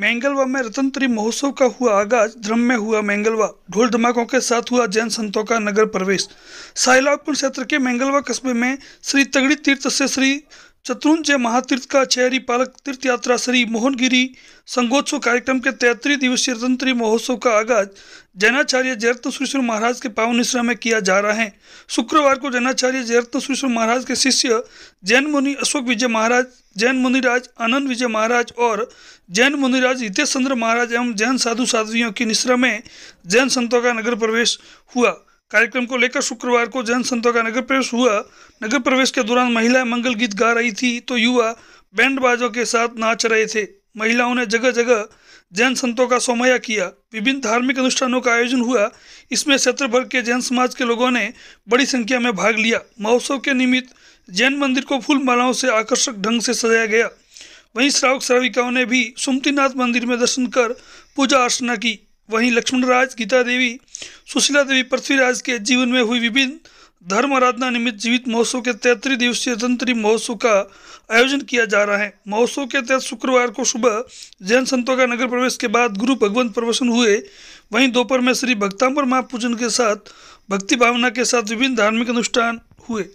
मैंगलवा में रतनत्री महोत्सव का हुआ आगाज ध्रम में हुआ मैंगलवा ढोल धमाकों के साथ हुआ जैन संतों का नगर प्रवेश साहिलापुर क्षेत्र के मैंगलवा कस्बे में श्री तगड़ी तीर्थ से श्री शत्रुंजय महातीर्थ का शहरी पालक तीर्थ यात्रा श्री मोहनगिरी संगोत्सव कार्यक्रम के तैतरी दिवसीय स्वतंत्री महोत्सव का आगाज जैनाचार्य जयरत सुश्र महाराज के पावन निश्रा में किया जा रहा है शुक्रवार को जैनाचार्य जयरत्न सुश्र महाराज के शिष्य जैन मुनि अशोक विजय महाराज जैन मुनिराज आनंद विजय महाराज और जैन मुनिराज हितेश चंद्र महाराज एवं जैन साधु साधवियों की निश्रा में जैन संतों का नगर प्रवेश हुआ कार्यक्रम को लेकर शुक्रवार को जन संतों का नगर प्रवेश हुआ नगर प्रवेश के दौरान महिलाएं मंगल गीत गा रही थी तो युवा बैंड बाजों के साथ नाच रहे थे महिलाओं ने जगह जगह जैन संतों का सोमया किया विभिन्न धार्मिक अनुष्ठानों का आयोजन हुआ इसमें क्षेत्र भर के जैन समाज के लोगों ने बड़ी संख्या में भाग लिया महोत्सव के निमित्त जैन मंदिर को फूल मालाओं से आकर्षक ढंग से सजाया गया वहीं श्रावक श्राविकाओं ने भी सुमतीनाथ मंदिर में दर्शन कर पूजा अर्चना की वहीं लक्ष्मणराज गीता देवी सुशीला देवी पृथ्वीराज के जीवन में हुई विभिन्न धर्म आराधना निमित्त जीवित महोत्सव के तैतरी दिवसीय तंत्री महोत्सव का आयोजन किया जा रहा है महोत्सव के तहत शुक्रवार को सुबह जैन संतों का नगर प्रवेश के बाद गुरु भगवंत प्रवचन हुए वहीं दोपहर में श्री भक्ताम्बर महापूजन के साथ भक्ति भावना के साथ विभिन्न धार्मिक अनुष्ठान हुए